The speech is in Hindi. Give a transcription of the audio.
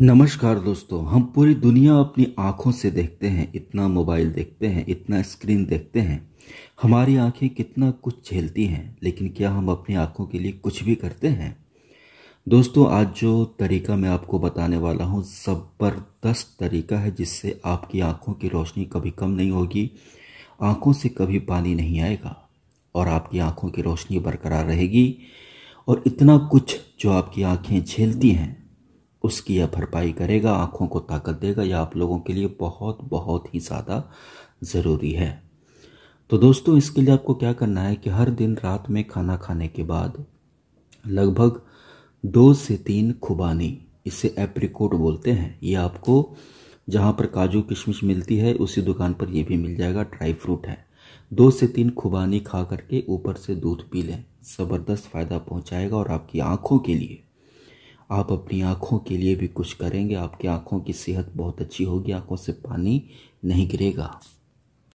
नमस्कार दोस्तों हम पूरी दुनिया अपनी आंखों से देखते हैं इतना मोबाइल देखते हैं इतना स्क्रीन देखते हैं हमारी आंखें कितना कुछ झेलती हैं लेकिन क्या हम अपनी आंखों के लिए कुछ भी करते हैं दोस्तों आज जो तरीका मैं आपको बताने वाला हूँ ज़बरदस्त तरीका है जिससे आपकी आंखों की रोशनी कभी कम नहीं होगी आंखों से कभी पानी नहीं आएगा और आपकी आंखों की रोशनी बरकरार रहेगी और इतना कुछ जो आपकी आंखें झेलती हैं उसकी यह भरपाई करेगा आँखों को ताकत देगा यह आप लोगों के लिए बहुत बहुत ही ज़्यादा ज़रूरी है तो दोस्तों इसके लिए आपको क्या करना है कि हर दिन रात में खाना खाने के बाद लगभग दो से तीन खुबानी इसे एप्रिकोट बोलते हैं ये आपको जहाँ पर काजू किशमिश मिलती है उसी दुकान पर ये भी मिल जाएगा ड्राई फ्रूट है दो से तीन खुबानी खा करके ऊपर से दूध पी लें ज़बरदस्त फ़ायदा पहुँचाएगा और आपकी आँखों के लिए आप अपनी आँखों के लिए भी कुछ करेंगे आपकी आँखों की सेहत बहुत अच्छी होगी आँखों से पानी नहीं गिरेगा